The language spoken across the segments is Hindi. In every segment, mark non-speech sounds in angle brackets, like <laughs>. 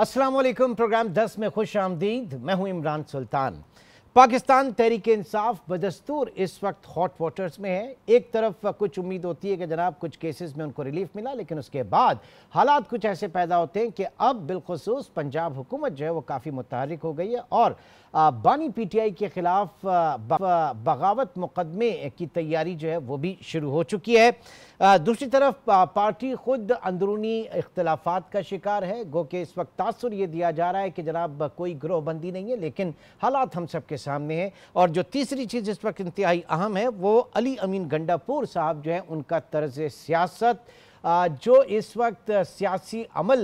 अस्सलाम वालेकुम प्रोग्राम 10 में खुश आमदीद मैं हूं इमरान सुल्तान पाकिस्तान तहरीक इंसाफ बदस्तूर इस वक्त हॉट वाटर्स में है एक तरफ कुछ उम्मीद होती है कि जनाब कुछ केसेस में उनको रिलीफ मिला लेकिन उसके बाद हालात कुछ ऐसे पैदा होते हैं कि अब बिलखसूस पंजाब हुकूमत जो है वो काफ़ी मुतहरक हो गई है और बानी पी टी आई के ख़िलाफ़ बगावत मुकदमे की तैयारी जो है वो भी शुरू हो चुकी है दूसरी तरफ पार्टी खुद अंदरूनी इख्तलाफात का शिकार है गो कि इस वक्त तासर ये दिया जा रहा है कि जनाब कोई ग्रोहबंदी नहीं है लेकिन हालात हम सब के सामने हैं और जो तीसरी चीज़ इस वक्त इंतहाई अहम है वो अली अमीन गंडापुर साहब जो है उनका तर्ज सियासत जो इस वक्त सियासी अमल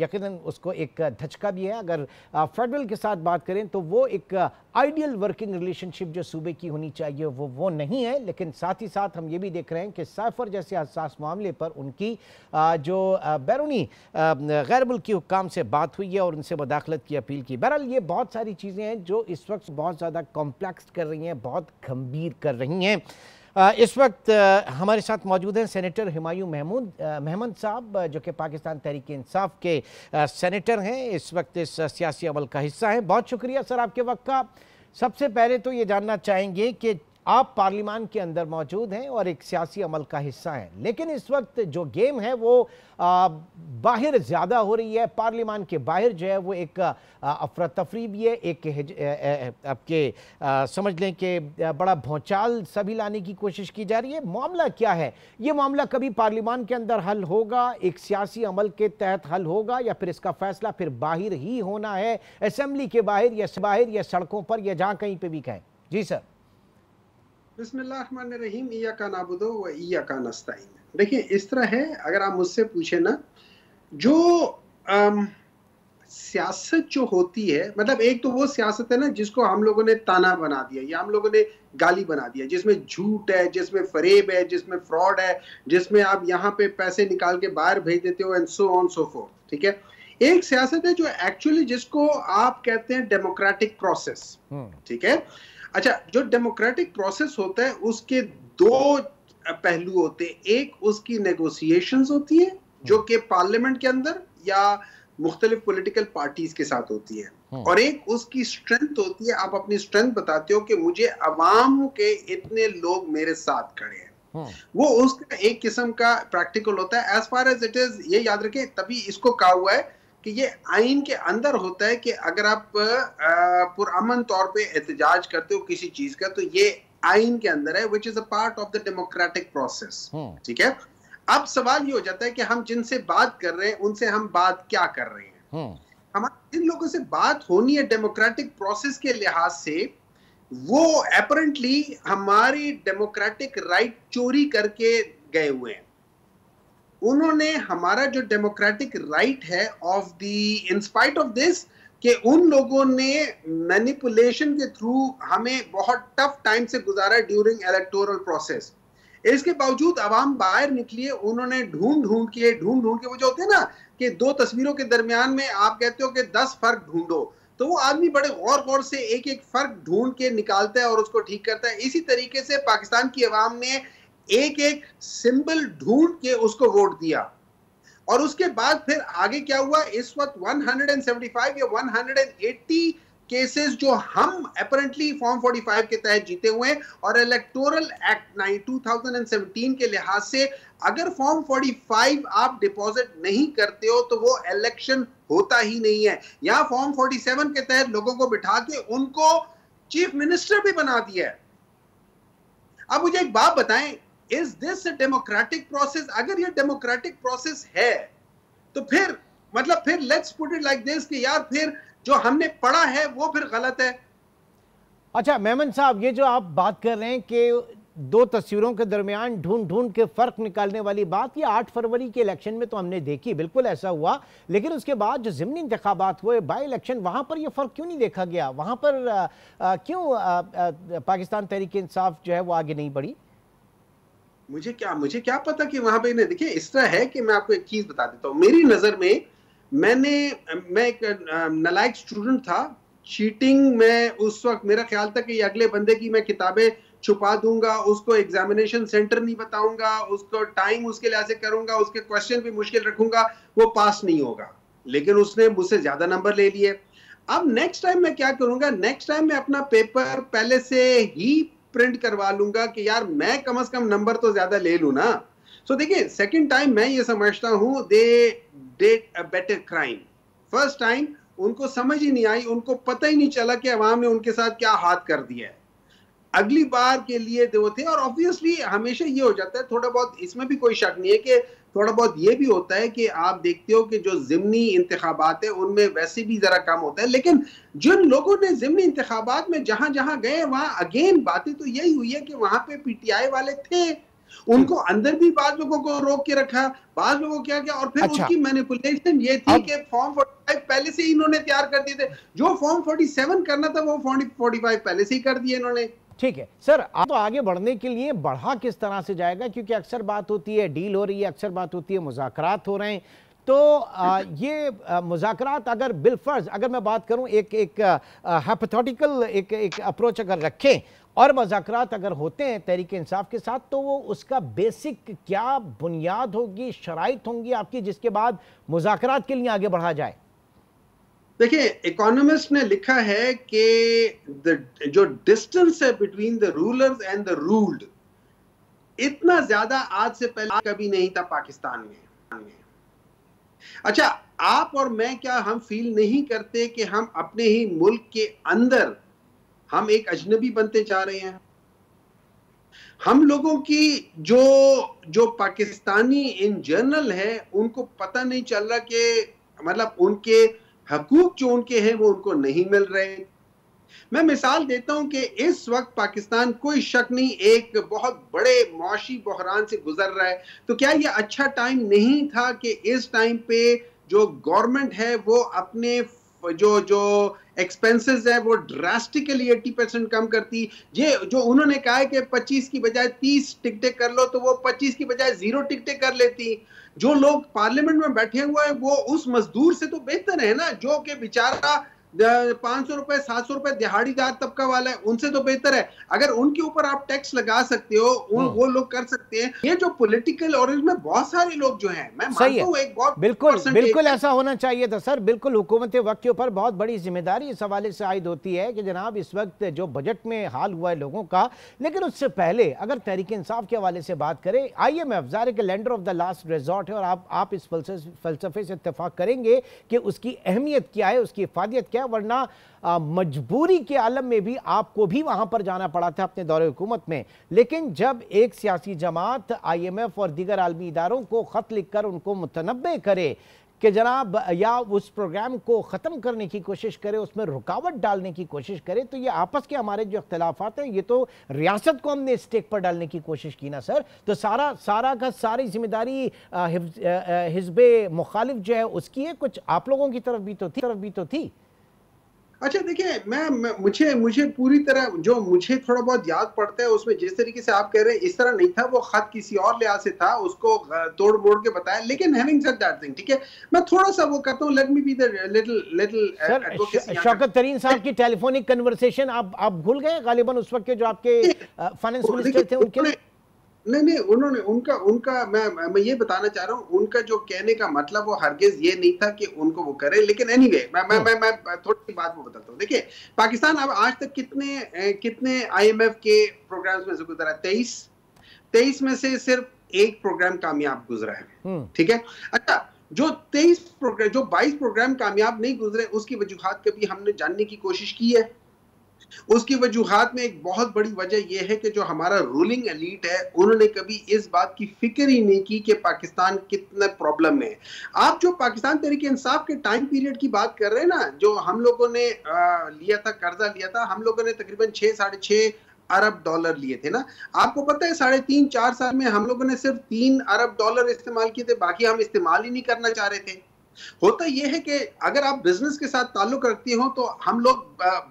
यकीन उसको एक धचका भी है अगर फेडरल के साथ बात करें तो वो एक आइडियल वर्किंग रिलेशनशिप जो सूबे की होनी चाहिए वो वो नहीं है लेकिन साथ ही साथ हम ये भी देख रहे हैं कि साइफर जैसे हसास मामले पर उनकी जो बैरूनी गैर मुल्की हुकाम से बात हुई है और उनसे मुदाखलत की अपील की बहरहाल ये बहुत सारी चीज़ें हैं जो इस वक्त बहुत ज़्यादा कॉम्प्लेक्स कर रही हैं बहुत गंभीर कर रही हैं इस वक्त हमारे साथ मौजूद हैं सेनेटर हमायूं महमूद महमद साहब जो कि पाकिस्तान तहरीक इंसाफ के सेनेटर हैं इस वक्त इस सियासी अमल का हिस्सा हैं बहुत शुक्रिया सर आपके वक्त का सबसे पहले तो ये जानना चाहेंगे कि आप पार्लियामान के अंदर मौजूद हैं और एक सियासी अमल का हिस्सा हैं लेकिन इस वक्त जो गेम है वो आ, बाहर ज़्यादा हो रही है पार्लियामान के बाहर जो है वो एक अफरा तफरी भी है एक आपके समझ लें कि बड़ा भौचाल सभी लाने की कोशिश की जा रही है मामला क्या है ये मामला कभी पार्लियामान के अंदर हल होगा एक सियासी अमल के तहत हल होगा या फिर इसका फैसला फिर बाहर ही होना है असम्बली के बाहर या बाहर या सड़कों पर या जहाँ कहीं पर भी कहें जी सर बिस्मिल्लाहमान इया का नाबुदो व इया का नस्ताइन देखिए इस तरह है अगर आप मुझसे पूछे ना जो आम, सियासत जो होती है मतलब एक तो वो सियासत है ना जिसको हम लोगों ने ताना बना दिया या हम लोगों ने गाली बना दिया जिसमें झूठ है जिसमें फरेब है जिसमें फ्रॉड है जिसमें आप यहाँ पे पैसे निकाल के बाहर भेज देते हो and so on so forth ठीक है एक सियासत है जो एक्चुअली जिसको आप कहते हैं डेमोक्रेटिक हम्म। प्रोसेस ठीक है अच्छा जो डेमोक्रेटिक प्रोसेस होता है उसके दो पहलू होते हैं एक उसकी नेगोशिएशन होती है जो हम्म। कि पार्लियामेंट के अंदर या मुख्तलिफ पोलिटिकल पार्टीज के साथ होती है हम्म। और एक उसकी स्ट्रेंथ होती है आप अपनी स्ट्रेंथ बताते हो कि मुझे अवाम के इतने लोग मेरे साथ खड़े हैं हम्म। वो उसका एक किस्म का प्रैक्टिकल होता है as far as it is ये याद रखें तभी इसको कहा हुआ है कि ये आइन के अंदर होता है कि अगर आप पुरान तौर पे एहतजाज करते हो किसी चीज का तो ये आइन के अंदर है which is a part of the democratic process ठीक है अब सवाल ये हो जाता है कि हम जिनसे बात कर रहे हैं उनसे हम बात क्या कर रहे हैं हम्म। हमारे जिन लोगों से बात होनी है डेमोक्रेटिक प्रोसेस के लिहाज से वो अपरेंटली हमारी डेमोक्रेटिक राइट चोरी करके गए हुए हैं उन्होंने हमारा जो डेमोक्रेटिक राइट है of the in spite of this कि उन लोगों ने मैनिपुलेशन के थ्रू हमें बहुत टफ टाइम से गुजारा ड्यूरिंग इलेक्टोरल प्रोसेस इसके बावजूद आवाम बाहर निकली उन्होंने ढूंढ ढूंढ के ढूंढ ढूंढ के वो जो होते हैं ना कि दो तस्वीरों के दरमियान में आप कहते हो कि दस फर्क ढूंढो तो वो आदमी बड़े गौर गौर से एक एक फर्क ढूंढ के निकालता है और उसको ठीक करता है इसी तरीके से पाकिस्तान की आवाम ने एक एक सिंबल ढूंढ के उसको वोट दिया और उसके बाद फिर आगे क्या हुआ इस वक्त 175 या 180 केसेस जो हम अपरेंटली फॉर्म 45 के तहत जीते हुए और इलेक्टोरल एक्ट 2017 के लिहाज से अगर फॉर्म 45 आप डिपॉजिट नहीं करते हो तो वो इलेक्शन होता ही नहीं है या फॉर्म 47 के तहत लोगों को बिठा के उनको चीफ मिनिस्टर भी बना दिया है अब मुझे एक बात बताएं इज दिस डेमोक्रेटिक प्रोसेस अगर ये डेमोक्रेटिक प्रोसेस है तो फिर मतलब फिर let's put it like this कि यार फिर जो हमने पढ़ा है वो फिर गलत है अच्छा मेमन साहब ये जो आप बात कर रहे हैं कि दो तस्वीरों के दरमियान ढूंढ ढूंढ के फ़र्क निकालने वाली बात ये आठ फरवरी के इलेक्शन में तो हमने देखी बिल्कुल ऐसा हुआ लेकिन उसके बाद जो ज़मनी इंतबात हुए बाई इलेक्शन वहां पर ये फ़र्क क्यों नहीं देखा गया वहां पर आ, आ, क्यों आ, आ, पाकिस्तान तहरीक इंसाफ जो है वो आगे नहीं बढ़ी मुझे क्या मुझे क्या पता कि वहां पे देखिए इस तरह है कि मैं आपको एक चीज बता देता हूँ मेरी नजर में मैंने मैं एक नलायक स्टूडेंट था चीटिंग में उस वक्त मेरा ख्याल था कि अगले बंदे की मैं किताबें छुपा दूंगा उसको एग्जामिनेशन सेंटर नहीं बताऊंगा उसको टाइम उसके लिहाज से करूंगा उसके क्वेश्चन भी मुश्किल रखूंगा वो पास नहीं होगा लेकिन उसने मुझसे ज्यादा नंबर ले लिए अब नेक्स्ट टाइम मैं क्या करूंगा नेक्स्ट टाइम मैं अपना पेपर पहले से ही प्रिंट करवा लूंगा कि यार मैं कम से कम नंबर तो ज्यादा ले लू ना सो so, देखिए सेकंड टाइम मैं ये समझता हूं they date a better crime first time उनको समझ ही नहीं आई उनको पता ही नहीं चला कि अवाम ने उनके साथ क्या हाथ कर दिया है अगली बार के लिए वो थे और ऑब्वियसली हमेशा ये हो जाता है थोड़ा बहुत इसमें भी कोई शक नहीं है कि थोड़ा बहुत ये भी होता है कि आप देखते हो कि जो जिमनी इंतबात है उनमें वैसे भी ज़रा कम होता है लेकिन जिन लोगों ने जिमनी इंतबात में जहां जहां गए वहां अगेन बातें तो यही हुई है कि वहां पे पीटीआई वाले थे उनको अंदर भी बाद लोगों को रोक के रखा बाद लोगों क्या क्या और फिर अच्छा। उसकी मैनिपुलेशन ये थी कि फॉर्म फोर्टी पहले से ही इन्होंने तैयार कर दिए थे जो फॉर्म फोर्टी करना था वो 45 पहले से ही कर दिए इन्होंने ठीक है सर आप तो आगे बढ़ने के लिए बढ़ा किस तरह से जाएगा क्योंकि अक्सर बात होती है डील हो रही है अक्सर बात होती है मुजाकरात हो रहे हैं तो आ, ये मुजाकरात अगर बिलफर्ज अगर मैं बात करूं एक एक हैपथोटिकल एक एक अप्रोच अगर रखें और मुजाकरात अगर होते हैं तहरीक इंसाफ के साथ तो वो उसका बेसिक क्या बुनियाद होगी शराइ होंगी आपकी जिसके बाद मुजाकरात के लिए आगे बढ़ा जाए देखिए इकोनॉमिस्ट ने लिखा है कि जो डिस्टेंस है between the rulers and the ruled इतना ज्यादा आज से पहले कभी नहीं था पाकिस्तान में अच्छा आप और मैं क्या हम फील नहीं करते कि हम अपने ही मुल्क के अंदर हम एक अजनबी बनते जा रहे हैं हम लोगों की जो जो पाकिस्तानी इन जनरल है उनको पता नहीं चल रहा कि मतलब उनके हकूक जो उनके हैं वो उनको नहीं मिल रहे मैं मिसाल देता हूं कि इस वक्त पाकिस्तान कोई शक नहीं एक बहुत बड़े मौशी बहरान से गुजर रहा है तो क्या ये अच्छा टाइम नहीं था कि इस टाइम पे जो गवर्नमेंट है वो अपने जो जो एक्सपेंसेस है वो ड्रास्टिकली 80 परसेंट कम करती ये जो उन्होंने कहा है कि 25 की बजाय 30 टिकटें कर लो तो वो 25 की बजाय जीरो टिकटें कर लेती जो लोग पार्लियामेंट में बैठे हुए हैं वो उस मजदूर से तो बेहतर है ना जो कि बेचारा पांच सौ रुपए सात सौ रुपए दिहाड़ीदार तबका वाला है उनसे तो बेहतर है अगर उनके ऊपर आप टैक्स लगा सकते हो उन, हाँ। वो लोग कर सकते हैं ये जो पॉलिटिकल और इसमें बहुत सारे लोग जो हैं मैं मानता है। एक बहुत बिल्कुल बिल्कुल ऐसा होना चाहिए था सर बिल्कुल हुकूमत वक्त के ऊपर बहुत बड़ी जिम्मेदारी इस हवाले से आयद होती है कि जनाब इस वक्त जो बजट में हाल हुआ है लोगों का लेकिन उससे पहले अगर तहरीक इंसाफ के हवाले से बात करें आइए मैं अफजार के lender of the last resort है और आप आप इस फलसफे से इतफाक़ करेंगे कि उसकी अहमियत क्या है उसकी इफादियत क्या है वरना मजबूरी के आलम में भी आपको भी वहां पर जाना पड़ा था अपने दौरे हुकूमत में लेकिन जब एक सियासी जमात आईएमएफ और दीगर आलमी इदारों को ख़त लिखकर उनको मुतनबे करे कि जनाब या उस प्रोग्राम को ख़त्म करने की कोशिश करे उसमें रुकावट डालने की कोशिश करे तो ये आपस के हमारे जो अख्तिलाफात हैं ये तो रियासत को हमने स्टेक पर डालने की कोशिश की ना सर तो सारा सारा का सारी जिम्मेदारी हिजब मुखालिफ जो है उसकी है कुछ आप लोगों की तरफ भी तो थी तरफ भी तो थी अच्छा देखिए मैं मैं मुझे मुझे पूरी तरह जो मुझे थोड़ा बहुत याद पड़ता है उसमें जिस तरीके से आप कह रहे हैं इस तरह नहीं था वो खत किसी और लिहाज से था उसको तोड़ मोड़ के बताया लेकिन हैविंग सेड दैट थिंग ठीक है मैं थोड़ा सा वो करता हूँ let me be the little little Shaukat Tarin साहब की टेलीफोनिक कन्वर्सेशन आप आप भूल गए गालिबा उस वक्त के जो आपके फाइनेंस मिनिस्टर थे उनके नहीं नहीं उन्होंने उनका उनका मैं मैं ये बताना चाह रहा हूँ उनका जो कहने का मतलब वो हरगिज ये नहीं था कि उनको वो करे लेकिन एनी anyway, मैं हाँ। मैं मैं, मैं थोड़ी सी बात वो बताता हूँ देखिए पाकिस्तान अब आज तक कितने कितने आईएमएफ के प्रोग्राम्स में से गुजरा तेईस तेईस में से सिर्फ एक प्रोग्राम कामयाब गुजरा है हम्म। ठीक है अच्छा जो तेईस प्रोग्राम जो बाईस प्रोग्राम कामयाब नहीं गुजरे उसकी वजूहत कभी हमने जानने की कोशिश की है उसकी वजूहत में एक बहुत बड़ी वजह यह है कि जो हमारा रूलिंग एलीट है उन्होंने कभी इस बात की फिक्र ही नहीं की कि पाकिस्तान कितने प्रॉब्लम में है आप जो पाकिस्तान तरीके इंसाफ के टाइम पीरियड की बात कर रहे हैं ना जो हम लोगों ने आ, लिया था कर्जा लिया था हम लोगों ने तकरीबन छः साढ़े छः अरब डॉलर लिए थे ना आपको पता है साढ़े तीन चार साल में हम लोगों ने सिर्फ तीन अरब डॉलर इस्तेमाल किए थे बाकी हम इस्तेमाल ही नहीं करना चाह रहे थे होता यह है कि अगर आप बिजनेस के साथ ताल्लुक रखती हो तो हम लोग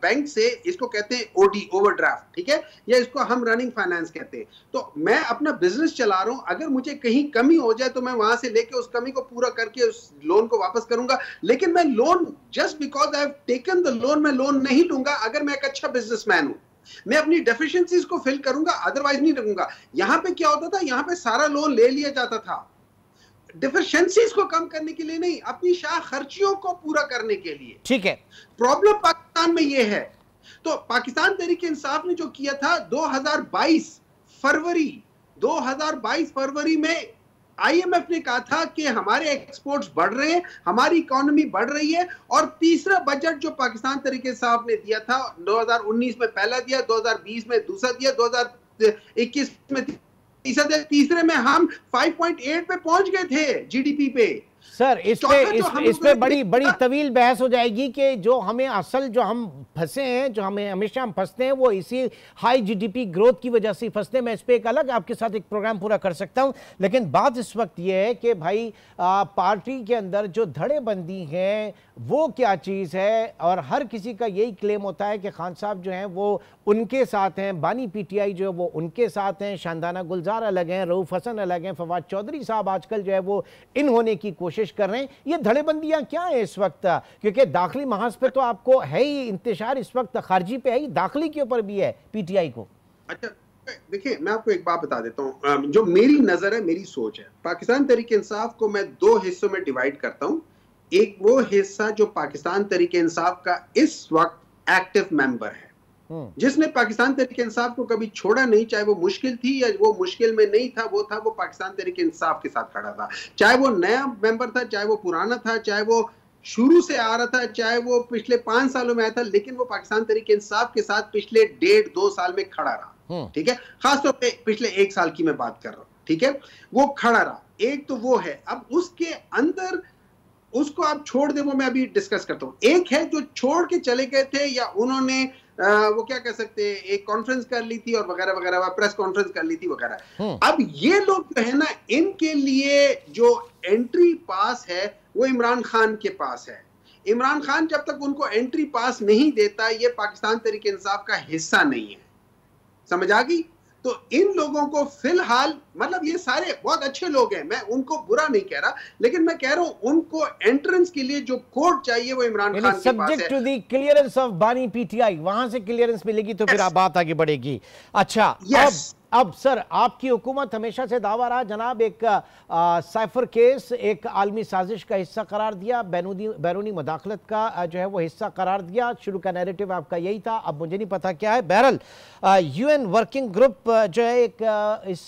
बैंक से इसको कहते हैं ओडी ओवरड्राफ्ट ठीक है या इसको हम रनिंग फाइनेंस कहते हैं तो मैं अपना बिजनेस चला रहा हूं अगर मुझे कहीं कमी हो जाए तो मैं वहां से लेके उस कमी को पूरा करके उस लोन को वापस करूंगा लेकिन मैं loan just because I have taken the loan मैं लोन नहीं लूंगा अगर मैं एक अच्छा बिजनेसमैन हूं मैं अपनी डेफिशिएंसीज को फिल करूंगा अदरवाइज नहीं रखूंगा यहां पे क्या होता था यहां पे सारा लोन ले लिया जाता था डिफिशंसीज को कम करने के लिए नहीं अपनी शाह खर्चियों को पूरा करने के लिए ठीक है प्रॉब्लम पाकिस्तान में यह है तो पाकिस्तान तरीके इंसाफ ने जो किया था 2022 फरवरी 2022 फरवरी में आईएमएफ ने कहा था कि हमारे एक्सपोर्ट्स बढ़ रहे हैं हमारी इकोनॉमी बढ़ रही है और तीसरा बजट जो पाकिस्तान तरीके साहब ने दिया था 2019 में पहला दिया 2020 में दूसरा दिया 2021 में फीसद है तीसरे में हम 5.8 पे पहुंच गए थे जीडीपी पे सर इस इसमें तो इस, बड़ी बड़ी तवील बहस हो जाएगी कि जो हमें असल जो हम फंसे हैं जो हमें हमेशा हम फंसते हैं वो इसी हाई जीडीपी ग्रोथ की वजह से फंसते हैं मैं इस पर एक अलग आपके साथ एक प्रोग्राम पूरा कर सकता हूं लेकिन बात इस वक्त ये है कि भाई आ, पार्टी के अंदर जो धड़ेबंदी है वो क्या चीज़ है और हर किसी का यही क्लेम होता है कि खान साहब जो हैं वो उनके साथ हैं बानी पीटीआई जो है वो उनके साथ हैं शानदाना गुलजार अलग हैं रऊफ़ हसन अलग हैं फवाद चौधरी साहब आजकल जो है वो इन होने की कोशिश कोशिश कर रहे हैं ये धड़ेबंदियाँ क्या हैं इस वक्त क्योंकि दाखिली महाज पे तो आपको है ही इंतजार इस वक्त खारजी पे है ही दाखिली के ऊपर भी है पीटीआई को अच्छा देखिए मैं आपको एक बात बता देता हूँ जो मेरी नजर है मेरी सोच है पाकिस्तान तरीके इंसाफ को मैं दो हिस्सों में डिवाइड करता हूँ एक वो हिस्सा जो पाकिस्तान तरीके इंसाफ का इस वक्त एक्टिव मेंबर है हम्म। जिसने पाकिस्तान तरीके इंसाफ को कभी छोड़ा नहीं चाहे वो मुश्किल थी या वो मुश्किल में नहीं था वो था वो पाकिस्तान तरीके इंसाफ के साथ खड़ा था चाहे वो नया मेंबर था चाहे वो पुराना था चाहे वो शुरू से आ रहा था चाहे वो पिछले पांच सालों में आया था लेकिन वो पाकिस्तान तरीके इंसाफ के साथ पिछले डेढ़ दो साल में खड़ा रहा हम्म। ठीक है खासतौर पर पिछले एक साल की मैं बात कर रहा हूँ ठीक है वो खड़ा रहा एक तो वो है अब उसके अंदर उसको आप छोड़ दे वो मैं अभी डिस्कस करता हूँ एक है जो छोड़ के चले गए थे या उन्होंने वो क्या कह सकते हैं एक कॉन्फ्रेंस कर ली थी और वगैरह वगैरह प्रेस कॉन्फ्रेंस कर ली थी वगैरह हम्म। अब ये लोग जो है ना इनके लिए जो एंट्री पास है वो इमरान खान के पास है इमरान खान जब तक उनको एंट्री पास नहीं देता ये पाकिस्तान तरीके इंसाफ का हिस्सा नहीं है समझ आ गई तो इन लोगों को फिलहाल मतलब ये सारे बहुत अच्छे लोग हैं मैं उनको बुरा नहीं कह रहा लेकिन मैं कह रहा हूं उनको एंट्रेंस के लिए जो कोर्ट चाहिए वो Imran Khan subject to the clearance of बानी पीटीआई वहां से क्लियरेंस मिलेगी तो yes. फिर आप बात आगे बढ़ेगी अच्छा yes. अब अब सर आपकी हुकूमत हमेशा से दावा रहा जनाब एक आ, साइफर केस एक आलमी साजिश का हिस्सा करार दिया बैरूनी बैरूनी मुदाखलत का जो है वो हिस्सा करार दिया शुरू का नैरेटिव आपका यही था अब मुझे नहीं पता क्या है बहरल यूएन वर्किंग ग्रुप जो है एक इस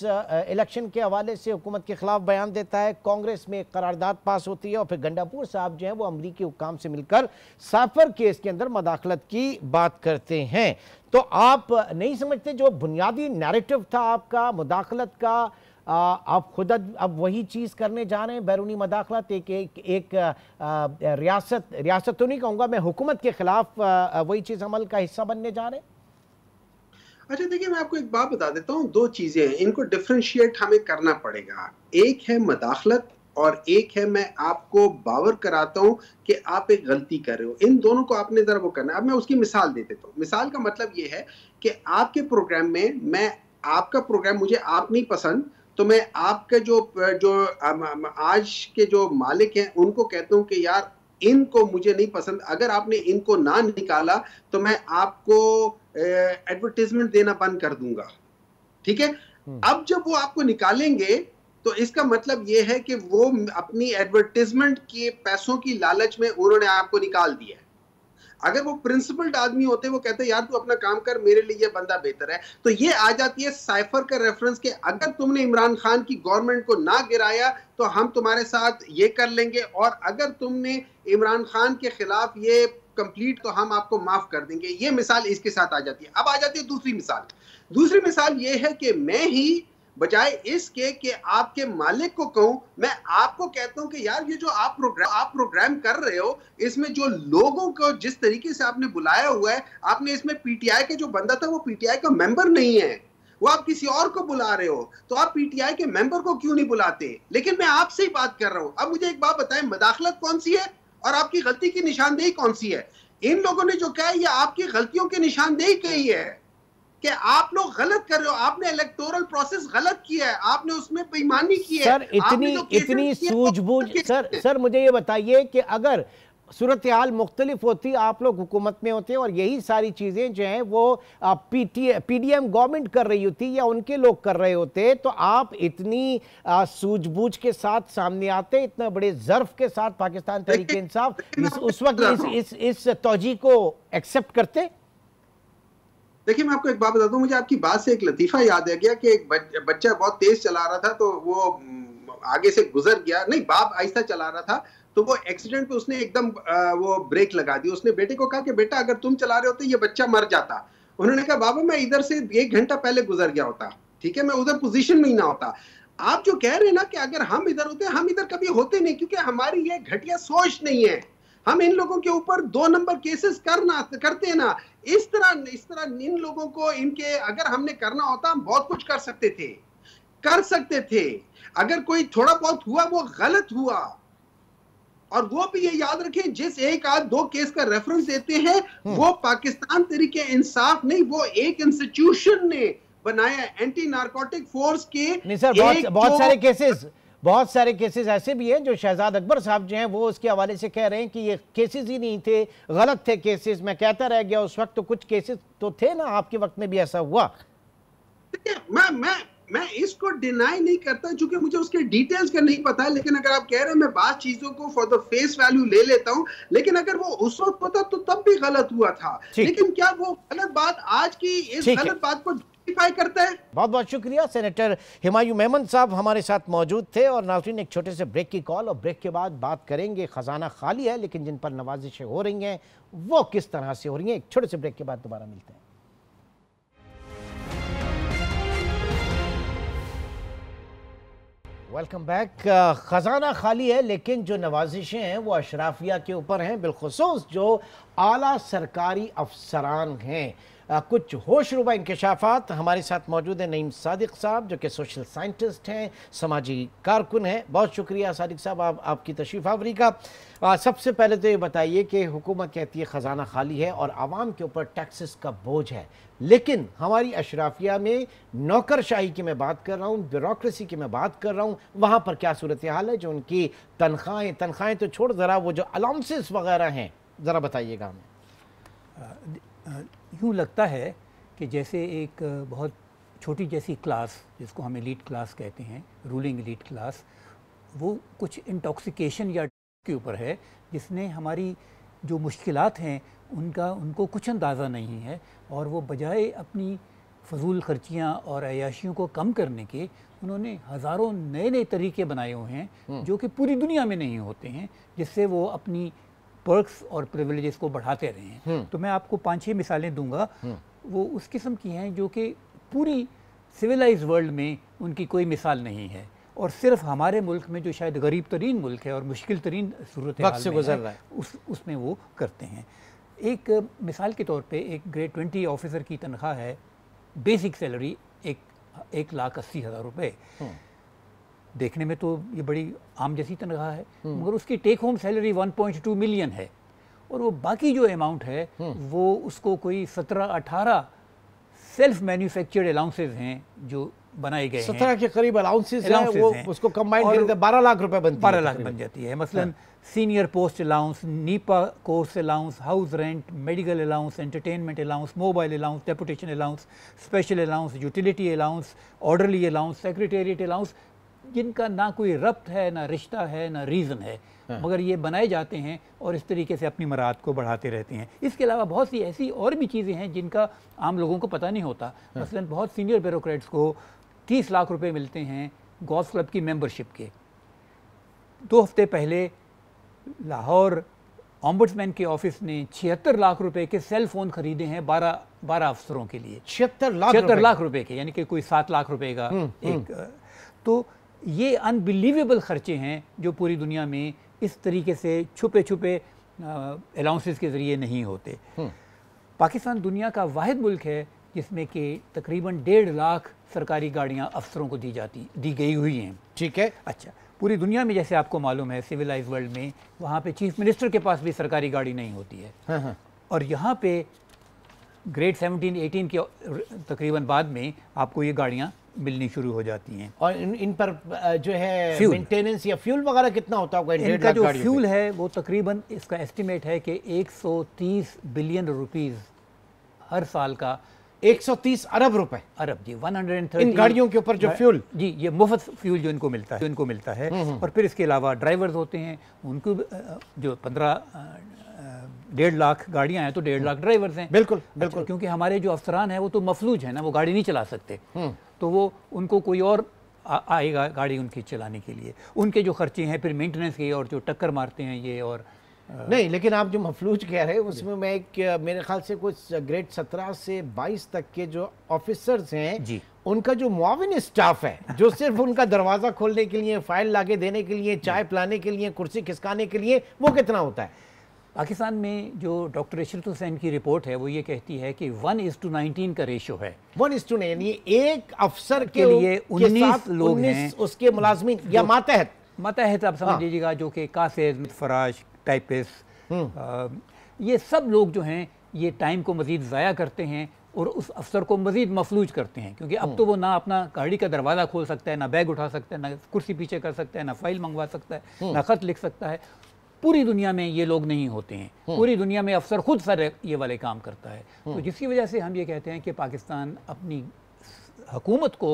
इलेक्शन के हवाले से हुकूमत के ख़िलाफ़ बयान देता है कांग्रेस में करारदाद पास होती है और फिर गंडापुर साहब जो है वो अमरीकी हुकाम से मिलकर साफर केस के अंदर मदाखलत की बात करते हैं तो आप नहीं समझते जो बुनियादी नैरेटिव था आपका मुदाखलत का आ, आप खुद अब वही चीज़ करने जा रहे हैं बैरूनी मदाखलत एक एक, एक आ, रियासत रियासत तो नहीं कहूँगा मैं हुकूमत के ख़िलाफ़ वही चीज़ अमल का हिस्सा बनने जा रहे हैं अच्छा देखिए मैं आपको एक बात बता देता हूँ दो चीज़ें हैं इनको डिफ्रेंशिएट हमें करना पड़ेगा एक है मदाखलत और एक है मैं आपको बावर कराता हूँ कि आप एक गलती कर रहे हो इन दोनों को आपने ज़रा वो करना अब मैं उसकी मिसाल दे देता हूँ मिसाल का मतलब ये है कि आपके प्रोग्राम में मैं आपका प्रोग्राम मुझे आप नहीं पसंद तो मैं आपके जो जो आज के जो मालिक हैं उनको कहता हूँ कि यार इनको मुझे नहीं पसंद अगर आपने इनको ना निकाला तो मैं आपको एडवर्टीजमेंट देना बंद कर दूंगा ठीक है हम्म। अब जब वो आपको निकालेंगे तो इसका मतलब ये है कि वो अपनी एडवर्टीजमेंट के पैसों की लालच में उन्होंने आपको निकाल दिया है अगर वो प्रिंसिपल्ड आदमी होते वो कहते यार तू अपना काम कर मेरे लिए बंदा बेहतर है तो ये आ जाती है साइफर का रेफरेंस के अगर तुमने इमरान खान की गवर्नमेंट को ना गिराया तो हम तुम्हारे साथ ये कर लेंगे और अगर तुमने इमरान खान के खिलाफ ये कंप्लीट तो हम आपको माफ कर देंगे ये मिसाल इसके साथ आ जाती है अब आ जाती है दूसरी मिसाल दूसरी मिसाल ये है कि मैं ही बजाय इसके कि आपके मालिक को कहूं मैं आपको कहता हूं कि यार ये जो आप प्रोग्राम आप प्रोग्राम कर रहे हो इसमें जो लोगों को जिस तरीके से आपने बुलाया हुआ है आपने इसमें पीटीआई के जो बंदा था वो पीटीआई का मेंबर नहीं है वो आप किसी और को बुला रहे हो तो आप पीटीआई के मेंबर को क्यों नहीं बुलाते लेकिन मैं आपसे ही बात कर रहा हूं अब मुझे एक बात बताएं मदाखलत कौन सी है और आपकी गलती की निशानदेही कौन सी है इन लोगों ने जो कहा है ये आपकी गलतियों की निशानदेही कही है कि आप लोग गलत कर रहे हो आपने इलेक्टोरल प्रोसेस गलत किया है आपने उसमें बेईमानी की है सर इतनी तो इतनी सूझबूझ सर सर मुझे ये बताइए कि अगर सूरत हाल मुख्तलिफ होती आप लोग हुकूमत में होते और यही सारी चीज़ें जो हैं वो P T P D M government कर रही होती या उनके लोग कर रहे होते तो आप इतनी सूझबूझ के साथ सामने आते इतना बड़े जर्फ के साथ पाकिस्तान तरीके इंसाफ उस वक्त इस इस, इस, इस तोजी को एक्सेप्ट करते देखिए मैं आपको एक बात बताता हूँ मुझे आपकी बात से एक लतीफा याद आ गया कि एक बच्चा बहुत तेज चला रहा था तो वो आगे से गुजर गया नहीं बाप आहिस्ता चला रहा था तो वो एक्सीडेंट पे उसने एकदम वो ब्रेक लगा दी उसने बेटे को कहा कि बेटा अगर तुम चला रहे होते तो ये बच्चा मर जाता उन्होंने कहा बाबा मैं इधर से एक घंटा पहले गुजर गया होता ठीक है मैं उधर पोजीशन में ही ना होता आप जो कह रहे हैं ना कि अगर हम इधर होते हम इधर कभी होते नहीं क्योंकि हमारी ये घटिया सोच नहीं है हम इन लोगों के ऊपर दो नंबर केसेस करना करते हैं ना इस तरह इस तरह इन लोगों को इनके अगर हमने करना होता हम बहुत कुछ कर सकते थे कर सकते थे अगर कोई थोड़ा बहुत हुआ वो गलत हुआ और वो भी ये याद रखें जिस एक आध दो केस का रेफरेंस देते हैं हम्म। वो पाकिस्तान तरीके इंसाफ नहीं वो एक इंस्टीट्यूशन ने बनाया एंटी नारकोटिक फोर्स के नहीं सर बहुत, बहुत सारे केसेस बहुत सारे केसेस ऐसे भी हैं जो शहजाद अकबर साहब जो हैं वो उसके हवाले से कह रहे हैं कि ये केसेस ही नहीं थे गलत थे केसेस मैं कहता रह गया उस वक्त तो कुछ केसेस तो थे ना आपके वक्त में भी ऐसा हुआ मैं मैं मैं इसको डिनाई नहीं करता क्योंकि मुझे उसके डिटेल्स का नहीं पता है लेकिन अगर आप कह रहे हैं मैं बात चीजों को फॉर द फेस वैल्यू ले लेता हूं लेकिन अगर वो उस वक्त पता तो तब भी गलत हुआ था लेकिन क्या वो गलत बात आज की इस गलत बात को जस्टिफाई करते हैं बहुत बहुत शुक्रिया सेनेटर हिमायू मेहमन साहब हमारे साथ मौजूद थे और नाजरीन एक छोटे से ब्रेक की कॉल और ब्रेक के बाद बात करेंगे खजाना खाली है लेकिन जिन पर नवाजिशें हो रही हैं वो किस तरह से हो रही हैं एक छोटे से ब्रेक के बाद दोबारा मिलते हैं वेलकम बैक ख़जाना खाली है लेकिन जो नवाजिशें हैं वो अशराफिया के ऊपर हैं बिलखसूस जो आला सरकारी अफसरान हैं कुछ होश रुबा इंकशाफात हमारे साथ मौजूद हैं नईम सादिक साहब जो कि सोशल साइंटिस्ट हैं समाजी कारकुन हैं बहुत शुक्रिया सादिक साहब आप आपकी तशीफ आवरी का आ, सबसे पहले तो ये बताइए कि हुकूमत कहती है ख़जाना खाली है और आवाम के ऊपर टैक्सेस का बोझ है लेकिन हमारी अशराफिया में नौकरशाही की मैं बात कर रहा हूँ ब्यूरोसी की मैं बात कर रहा हूँ वहाँ पर क्या सूरत हाल है जो उनकी तनख्वाहें तनख्वाहें तो छोड़ ज़रा वो जो अलाउंसेस वगैरह हैं ज़रा बताइएगा हमें यूँ लगता है कि जैसे एक बहुत छोटी जैसी क्लास जिसको हम एलीट क्लास कहते हैं रूलिंग एलीट क्लास वो कुछ इंटॉक्सिकेशन या के ऊपर है जिसने हमारी जो मुश्किलात हैं उनका उनको कुछ अंदाज़ा नहीं है और वो बजाय अपनी फजूल खर्चियाँ और अयाशियों को कम करने के उन्होंने हज़ारों नए नए तरीके बनाए हुए हैं हम्म। जो कि पूरी दुनिया में नहीं होते हैं जिससे वो अपनी पर्क्स और प्रिविलेजेस को बढ़ाते रहे हैं हम्म। तो मैं आपको पाँच छः मिसालें दूंगा हम्म। वो उस किस्म की हैं जो कि पूरी सिविलाइज वर्ल्ड में उनकी कोई मिसाल नहीं है और सिर्फ हमारे मुल्क में जो शायद गरीब तरीन मुल्क है और मुश्किल तरीन सूरत से गुजर रहा है उस उसमें वो करते हैं एक मिसाल के तौर पे एक ग्रेड ट्वेंटी ऑफिसर की तनख्वाह है बेसिक सैलरी एक एक लाख अस्सी हज़ार रुपये हम्म। देखने में तो ये बड़ी आम जैसी तनख्वाह तो है हम्म। मगर उसकी टेक होम सैलरी 1.2 मिलियन है और वो बाकी जो अमाउंट है हम्म। वो उसको कोई 17-18 सेल्फ मैन्युफैक्चर्ड अलाउंसेज हैं जो बनाए गए सत्रह के करीब अलाउंसेज हैं वो उसको कंबाइन करके बारह लाख रुपए बनती बारह लाख बन जाती है मसलन senior post allowance NIPA course allowance house rent medical allowance entertainment allowance mobile allowance deputation allowance special allowance utility allowance orderly allowance secretariat allowance जिनका ना कोई रब्त है ना रिश्ता है ना रीज़न है हाँ। मगर ये बनाए जाते हैं और इस तरीके से अपनी मराहत को बढ़ाते रहते हैं इसके अलावा बहुत सी ऐसी और भी चीज़ें हैं जिनका आम लोगों को पता नहीं होता हाँ। मसलन बहुत सीनियर ब्यूरोक्रेट्स को तीस लाख रुपये मिलते हैं गॉल्फ क्लब की मेम्बरशिप के दो हफ्ते पहले लाहौर ऑम्बुड्समैन के ऑफिस ने छिहत्तर लाख रुपए के सेल फोन खरीदे हैं बारह बारह अफसरों के लिए छिहत्तर लाख छिहत्तर लाख रुपए के यानी कि कोई सात लाख रुपए का हम्म, एक हम्म। तो ये अनबिलीवेबल ख़र्चे हैं जो पूरी दुनिया में इस तरीके से छुपे छुपे अलाउंसेस के ज़रिए नहीं होते हम्म। पाकिस्तान दुनिया का वाद मुल्क है जिसमें कि तकरीबन डेढ़ लाख सरकारी गाड़ियाँ अफसरों को दी जाती दी गई हुई हैं ठीक है अच्छा पूरी दुनिया में जैसे आपको मालूम है सिविलाइज वर्ल्ड में वहाँ पे चीफ मिनिस्टर के पास भी सरकारी गाड़ी नहीं होती है हाँ हाँ। और यहाँ पे ग्रेड 17, 18 के तकरीबन बाद में आपको ये गाड़ियाँ मिलनी शुरू हो जाती हैं और इन, इन पर जो है मेंटेनेंस या फ्यूल वगैरह कितना होता होगा इनका जो फ्यूल है वो तकरीबन इसका एस्टीमेट है कि 130 बिलियन रुपीस हर साल का 130 अरब रुपए अरब जी 130 इन गाड़ियों के ऊपर जो फ्यूल जी ये मुफ्त फ्यूल जो इनको मिलता है इनको मिलता है हम्म, हम्म। और फिर इसके अलावा ड्राइवर्स होते हैं उनको जो पंद्रह डेढ़ लाख गाड़ियां हैं तो डेढ़ हम्म। लाख ड्राइवर्स हैं बिल्कुल अच्छा, बिल्कुल क्योंकि हमारे जो अफसरान हैं वो तो मफलूज हैं ना वो गाड़ी नहीं चला सकते तो वो उनको कोई और आएगा गाड़ी उनकी चलाने के लिए उनके जो खर्चे हैं फिर मेंटेनेंस के और जो टक्कर मारते हैं ये और आ, नहीं लेकिन आप जो मफलूज कह रहे हैं उसमें मैं एक मेरे ख्याल से कुछ ग्रेड सत्रह से बाईस तक के जो ऑफिसर्स हैं जी उनका जो मुआविन स्टाफ है जो सिर्फ उनका दरवाज़ा खोलने के लिए फाइल लाके देने के लिए चाय पिलाने के लिए कुर्सी खिसकाने के लिए वो कितना होता है पाकिस्तान में जो डॉक्टर इशरत हुसैन की रिपोर्ट है वो ये कहती है कि वन इज टू नाइनटीन का रेशो है वन इज टू नाइन एक अफसर के, के लिए उन्नीस लोग हैं उसके मुलाजमी या मातहत मातहत आप समझ हाँ। लीजिएगा जो कि कासिर फराज टाइपिस हम्म। ये सब लोग जो हैं ये टाइम को मज़ीद ज़ाया करते हैं और उस अफसर को मज़ीद मफलूज करते हैं क्योंकि अब हम्म। तो वो ना अपना गाड़ी का दरवाज़ा खोल सकता है ना बैग उठा सकता है ना कुर्सी पीछे कर सकता है ना फाइल मंगवा सकता है हम्म। ना ख़त लिख सकता है पूरी दुनिया में ये लोग नहीं होते हैं हम्म। पूरी दुनिया में अफसर खुद सर ये वाले काम करता है तो हम्म। जिसकी वजह से हम ये कहते हैं कि पाकिस्तान अपनी हकूमत को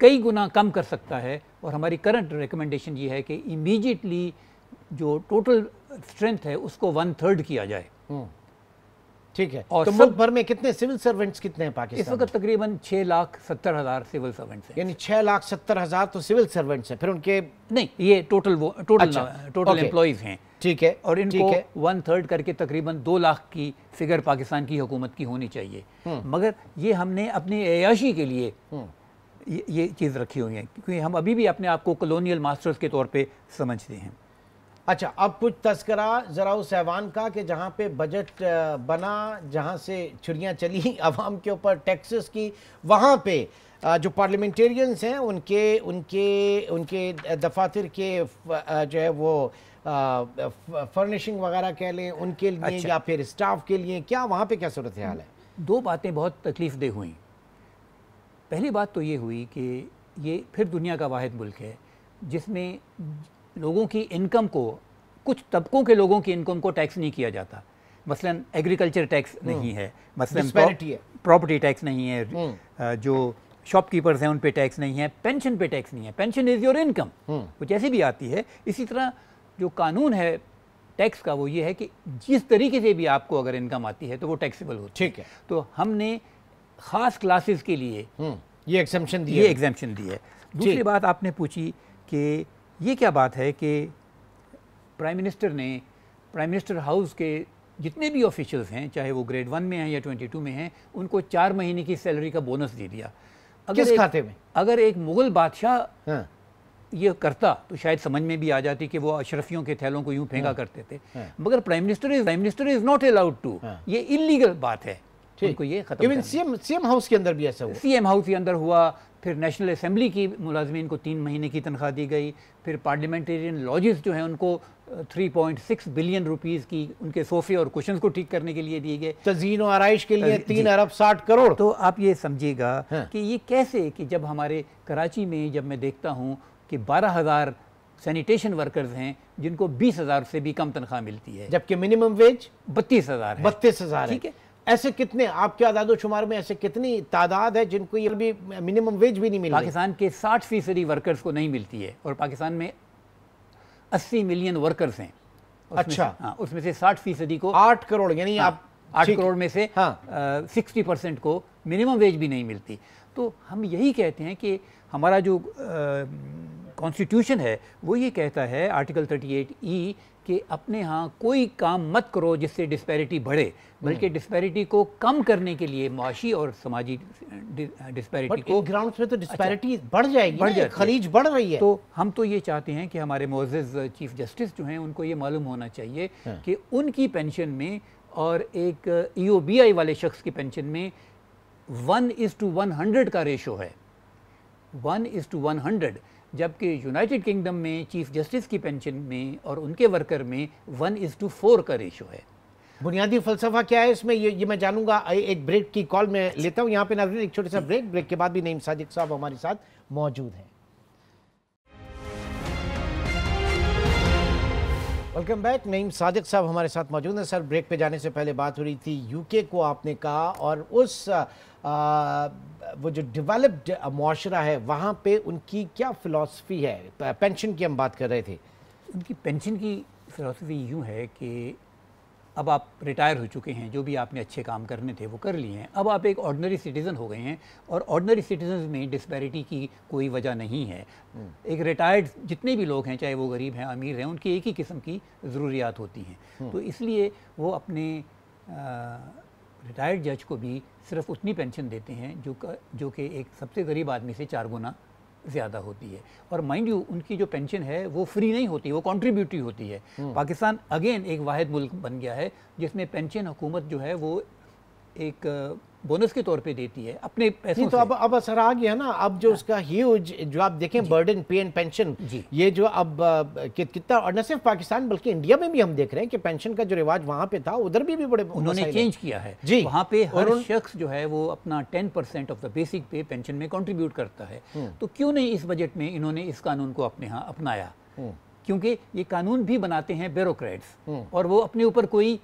कई गुना कम कर सकता है और हमारी करंट रिकमेंडेशन ये है कि इमीजिएटली जो टोटल स्ट्रेंथ है उसको वन थर्ड किया जाए हम्म। ठीक है और तो मुल्क भर में कितने सिविल सर्वेंट्स कितने हैं पाकिस्तान इस वक्त तकरीबन छह लाख सत्तर हज़ार सिविल सर्वेंट्स हैं यानी छह लाख सत्तर हज़ार तो सिविल सर्वेंट्स हैं फिर उनके नहीं ये टोटल वो टोटल अच्छा, टोटल एम्प्लॉयज़ हैं ठीक है और इनको वन थर्ड करके तकरीबन दो लाख की फिगर पाकिस्तान की हुकूमत की होनी चाहिए हम्म। मगर ये हमने अपनी अयाशी के लिए हम्म। ये, ये चीज़ रखी हुई है क्योंकि हम अभी भी अपने आप को कॉलोनियल मास्टर्स के तौर पर समझते हैं अच्छा अब कुछ तस्करा ज़रा उस ऐवान का कि जहाँ पे बजट बना जहाँ से छुड़ियाँ चली <laughs> आवाम के ऊपर टैक्सेस की वहाँ पे जो पार्लियामेंटेरियंस हैं उनके उनके उनके दफातर के जो है वो फर्निशिंग वगैरह कह लें उनके लिए अच्छा। या फिर स्टाफ के लिए क्या वहाँ पे क्या सूरत हाल है दो बातें बहुत तकलीफ दे हुई पहली बात तो ये हुई कि ये फिर दुनिया का वाद मुल्क है जिसमें लोगों की इनकम को कुछ तबकों के लोगों की इनकम को टैक्स नहीं किया जाता मसलन एग्रीकल्चर टैक्स हम्म। नहीं है मसलन प्रॉपर्टी टैक्स नहीं है हम्म। जो शॉपकीपर्स हैं उन पे टैक्स नहीं है पेंशन पे टैक्स नहीं है pension is your income hmm. वो जैसी भी आती है इसी तरह जो कानून है टैक्स का वो ये है कि जिस तरीके से भी आपको अगर इनकम आती है तो वो टैक्सेबल हो ठीक है तो हमने खास क्लासेस के लिए ये एग्जामेशन दी ये एग्जामेशन दी है दूसरी बात आपने पूछी कि ये क्या बात है कि प्राइम मिनिस्टर ने प्राइम मिनिस्टर हाउस के जितने भी ऑफिशियल्स हैं चाहे वो ग्रेड वन में हैं या ट्वेंटी टू में हैं उनको चार महीने की सैलरी का बोनस दे दिया अगर किस खाते में अगर एक मुगल बादशाह हाँ। ये करता तो शायद समझ में भी आ जाती कि वो अशरफियों के थैलों को यूं फेंका हाँ। करते थे हाँ। मगर prime minister is prime minister is not allowed to ये इलीगल बात है उनको ये खत्म इवन सीएम सीएम हाउस के अंदर भी ऐसा हुआ सीएम हाउस के अंदर हुआ फिर नेशनल असेंबली की मुलाजमीन को तीन महीने की तनख्वाह दी गई फिर पार्लियामेंटेरियन लॉजिस जो हैं उनको 3.6 बिलियन रुपीस की उनके सोफे और क्वेश्चन को ठीक करने के लिए दिए गए तजीन और आरइश के लिए तीन अरब साठ करोड़ तो आप ये समझिएगा हाँ। कि ये कैसे कि जब हमारे कराची में जब मैं देखता हूँ कि बारह हज़ार सैनिटेशन वर्कर्स हैं जिनको बीस हज़ार से भी कम तनख्वाह मिलती है जबकि मिनिमम वेज बत्तीस हज़ार बत्तीस हज़ार ठीक है ऐसे कितने आपके आदाद शुमार में ऐसे कितनी तादाद है जिनको ये भी मिनिमम वेज भी नहीं मिल पाकिस्तान के साठ फीसदी वर्कर्स को नहीं मिलती है और पाकिस्तान में अस्सी मिलियन वर्कर्स हैं अच्छा हाँ उसमें से साठ फीसदी को आठ करोड़ यानी हाँ, आप आठ करोड़ में से सिक्सटी हाँ, परसेंट को मिनिमम वेज भी नहीं मिलती तो हम यही कहते हैं कि हमारा जो आ, कॉन्स्टिट्यूशन है वो ये कहता है आर्टिकल 38 ई कि अपने यहाँ कोई काम मत करो जिससे डिस्पैरिटी बढ़े बल्कि डिस्पैरिटी हम्म। को कम करने के लिए मुआशी और समाजी डिस्पैरिटी को ग्राउंड पे तो डिस्पैरिटी अच्छा, बढ़ जाएगी बढ़ जाएगी खलीज बढ़ रही है तो हम तो ये चाहते हैं कि हमारे मोजेज चीफ जस्टिस जो हैं उनको ये मालूम होना चाहिए हाँ। कि उनकी पेंशन में और एक ई e वाले शख्स की पेंशन में one is to one hundred का रेशो है one is to one hundred जबकि यूनाइटेड किंगडम में चीफ जस्टिस की पेंशन में और उनके वर्कर में वन इज़ टू फोर का रेशो है बुनियादी फलसफा क्या है इसमें ये ये मैं जानूंगा एक ब्रेक की कॉल में लेता हूँ यहाँ पे नाजरीन एक छोटे सा ब्रेक ब्रेक के बाद भी नईम सादिक साहब हमारे साथ मौजूद हैं वेलकम बैक नईम सादिक साहब हमारे साथ मौजूद हैं सर ब्रेक पे जाने से पहले बात हो रही थी यूके को आपने कहा और उस आ, वो जो डेवलप्ड माशरा है वहाँ पे उनकी क्या फ़िलासफ़ी है पेंशन की हम बात कर रहे थे उनकी पेंशन की फिलॉसफी यूँ है कि अब आप रिटायर हो चुके हैं जो भी आपने अच्छे काम करने थे वो कर लिए हैं अब आप एक ऑर्डनरी सिटीज़न हो गए हैं और ऑर्डनरी सिटीजन में डिस्पैरिटी की कोई वजह नहीं है हम्म। एक रिटायर्ड जितने भी लोग हैं चाहे वो गरीब हैं अमीर हैं उनकी एक ही किस्म की ज़रूरियात होती हैं हम्म। तो इसलिए वो अपने रिटायर्ड जज को भी सिर्फ उतनी पेंशन देते हैं जो जो कि एक सबसे गरीब आदमी से चार गुना ज़्यादा होती है और माइंड यू उनकी जो पेंशन है वो फ्री नहीं होती वो कॉन्ट्रीब्यूटरी होती है हम्म। पाकिस्तान अगेन एक वाद मुल्क बन गया है जिसमें पेंशन हुकूमत जो है वो एक बोनस के तौर पे देती है अपने पैसों तो अब अब असर आ गया ना अब जो हाँ। उसका ह्यूज जो आप देखें बर्डन पे एंड पेंशन ये जो अब कि, कितना और न सिर्फ पाकिस्तान बल्कि इंडिया में भी हम देख रहे हैं कि पेंशन का जो रिवाज वहाँ पे था उधर भी, भी बड़े उन्होंने चेंज किया है जी वहाँ पे हर शख्स जो है वो अपना ten percent of the basic pay pension में कॉन्ट्रीब्यूट करता है हम्म। तो क्यों नहीं इस बजट में इन्होंने इस कानून को अपने यहाँ अपनाया हम्म। क्योंकि ये कानून भी बनाते हैं ब्यूरोक्रेट्स हम्म। और वो अपने ऊपर कोई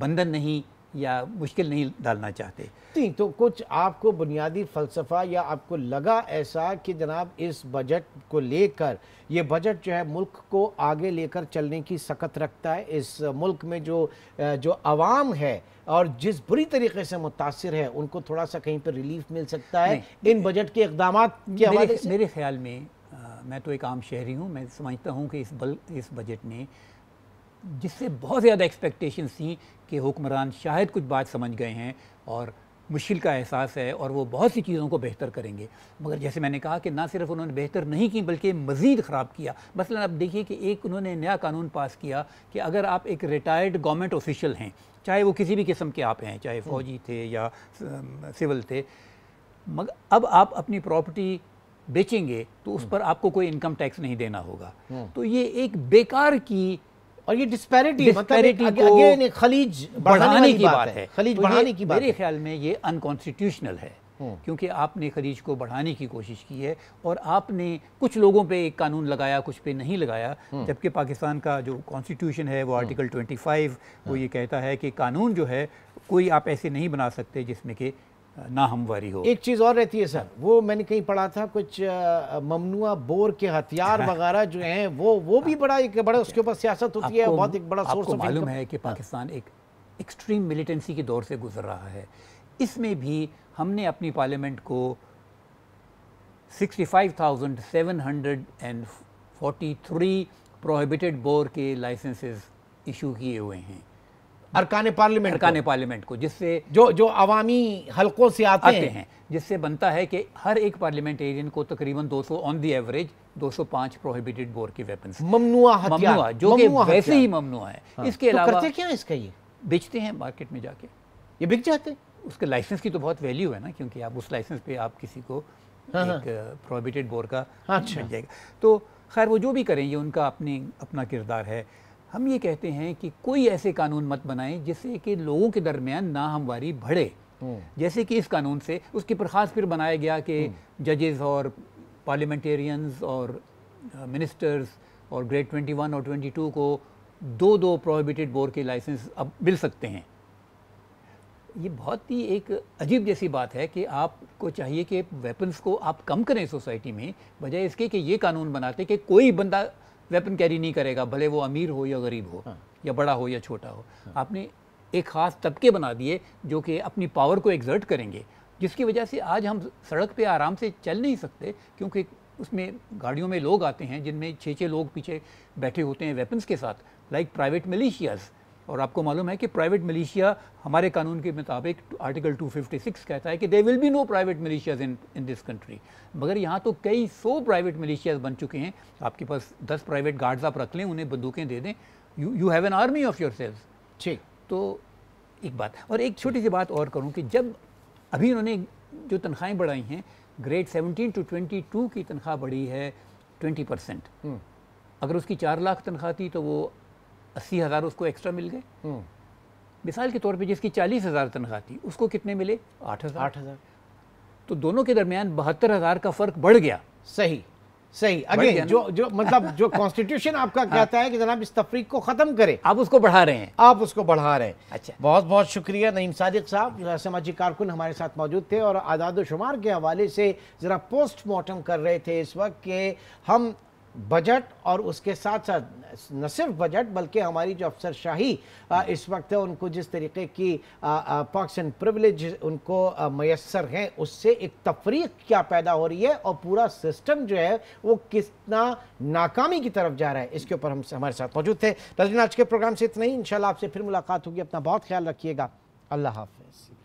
बंधन नहीं या मुश्किल नहीं डालना चाहते नहीं तो कुछ आपको बुनियादी फ़लसफ़ा या आपको लगा ऐसा कि जनाब इस बजट को लेकर ये बजट जो है मुल्क को आगे लेकर चलने की सकत रखता है इस मुल्क में जो जो आवाम है और जिस बुरी तरीके से मुतासर है उनको थोड़ा सा कहीं पर रिलीफ मिल सकता है इन बजट के इकदाम के मेरे, मेरे ख्याल में आ, मैं तो एक आम शहरी हूँ मैं समझता हूँ कि इस बल इस बजट ने जिससे बहुत ज़्यादा एक्सपेक्टेशन थी कि हुक्मरान शायद कुछ बात समझ गए हैं और मुश्किल का एहसास है और वो बहुत सी चीज़ों को बेहतर करेंगे मगर जैसे मैंने कहा कि ना सिर्फ उन्होंने बेहतर नहीं की बल्कि मज़ीद ख़राब किया मसला आप देखिए कि एक उन्होंने नया कानून पास किया कि अगर आप एक रिटायर्ड गवर्नमेंट ऑफिशल हैं चाहे वो किसी भी किस्म के आप हैं चाहे फ़ौजी हम्म। थे या सिविल थे मगर अब आप अपनी प्रॉपर्टी बेचेंगे तो उस हम्म। पर आपको कोई इनकम टैक्स नहीं देना होगा हम्म। तो ये एक बेकार की और ये डिस्पैरिटी डिस्पैरिटी मतलब अगे, एक खलीज बढ़ाने की बात है खलीज तो बढ़ाने की बात मेरे ख्याल में ये अनकॉन्स्टिट्यूशनल है हम्म। क्योंकि आपने खलीज को बढ़ाने की कोशिश की है और आपने कुछ लोगों पे एक कानून लगाया कुछ पे नहीं लगाया हम्म। जबकि पाकिस्तान का जो कॉन्स्टिट्यूशन है वो आर्टिकल हम्म। 25 वो हाँ। ये कहता है कि कानून जो है कोई आप ऐसे नहीं बना सकते जिसमें कि ना हमवारी हो एक चीज़ और रहती है सर वो मैंने कहीं पढ़ा था कुछ ममनुआ बोर के हथियार हाँ। वगैरह जो हैं वो वो भी बड़ा एक बड़ा उसके ऊपर सियासत होती है बहुत एक बड़ा सोर्स मालूम है कि हाँ। पाकिस्तान एक एक्सट्रीम मिलिटेंसी के दौर से गुजर रहा है इसमें भी हमने अपनी पार्लियामेंट को सिक्सटी फाइव प्रोहिबिटेड बोर के लाइसेंसेस इशू किए हुए हैं अरकान पार्लियामेंट अरकान पार्लियामेंट को जिससे जो जो अवामी हलकों से आते, आते हैं, हैं। जिससे बनता है कि हर एक पार्लियामेंटेरियन को तकरीबन 200 ऑन दी एवरेज 205 सौ पांच प्रोहिबिटेड बोर की वेपन ममनुआ ममनुआ जो कि वैसे ही ममनुआ है हाँ। इसके तो अलावा करते क्या है इसका ये बेचते हैं मार्केट में जाके ये बिक जाते हैं उसके लाइसेंस की तो बहुत वैल्यू है ना क्योंकि आप उस लाइसेंस पे आप किसी को हाँ, हाँ। एक प्रोहिबिटेड uh, बोर का हाँ, अच्छा। मिल जाएगा तो खैर वो जो भी करें ये उनका अपनी अपना किरदार है हम ये कहते हैं कि कोई ऐसे कानून मत बनाएं जिससे कि लोगों के दरमियान नाहमवारी बढ़े हम्म। जैसे कि इस कानून से उसके पर ख़ास फिर बनाया गया कि हम्म। जजेस और पार्लियामेंटेरियंस और मिनिस्टर्स और ग्रेड 21 और 22 को दो दो प्रोहिबिटेड बोर के लाइसेंस अब मिल सकते हैं ये बहुत ही एक अजीब जैसी बात है कि आपको चाहिए कि वेपन्स को आप कम करें सोसाइटी में बजाय इसके कि ये कानून बनाते कि कोई बंदा वेपन कैरी नहीं करेगा भले वो अमीर हो या गरीब हो हाँ। या बड़ा हो या छोटा हो हाँ। आपने एक ख़ास तबके बना दिए जो कि अपनी पावर को एग्जर्ट करेंगे जिसकी वजह से आज हम सड़क पे आराम से चल नहीं सकते क्योंकि उसमें गाड़ियों में लोग आते हैं जिनमें छः छः लोग पीछे बैठे होते हैं वेपन्स के साथ लाइक प्राइवेट मिलिशियाज़ और आपको मालूम है कि प्राइवेट मलेशिया हमारे कानून के मुताबिक आर्टिकल 256 कहता है कि they will be no private militias in in this country मगर यहाँ तो कई सौ प्राइवेट मलेशियाज बन चुके हैं आपके पास दस प्राइवेट गार्ड्स आप रख लें उन्हें बंदूकें दे दें you you have an army of yourselves ठीक तो एक बात और एक छोटी सी बात और करूँ कि जब अभी उन्होंने जो तनख्वाहें बढ़ाई हैं ग्रेड सेवनटीन टू ट्वेंटी की तनख्वाह बढ़ी है ट्वेंटी हम्म। परसेंट अगर उसकी चार लाख तनख्वाह थी तो वो अस्सी हज़ार उसको एक्स्ट्रा मिल गए हम्म। मिसाल के तौर पे जिसकी चालीस हज़ार तनख्वाह थी उसको कितने मिले आठ हज़ार आठ हज़ार तो दोनों के दरमियान बहत्तर हज़ार का फ़र्क बढ़ गया सही सही अगेन जो जो मतलब जो कॉन्स्टिट्यूशन आपका हाँ। कहता है कि जनाब इस तफरीक को ख़त्म करें आप उसको बढ़ा रहे हैं आप उसको बढ़ा रहे हैं अच्छा बहुत बहुत शुक्रिया नईम सादिक साहब समाजी कारकुन हमारे साथ मौजूद थे और आदाद शुमार के हवाले से ज़रा पोस्टमार्टम कर रहे थे इस वक्त के हम बजट और उसके साथ साथ न सिर्फ बजट बल्कि हमारी जो अफसरशाही इस वक्त है उनको जिस तरीके की पॉक्स एंड प्रिवलेज उनको मैसर हैं उससे एक तफरीक क्या पैदा हो रही है और पूरा सिस्टम जो है वो कितना नाकामी की तरफ जा रहा है इसके ऊपर हम हमारे साथ मौजूद थे नजरिन आज के प्रोग्राम से इतना ही इन आपसे फिर मुलाकात होगी अपना बहुत ख्याल रखिएगा अल्लाह हाफिज़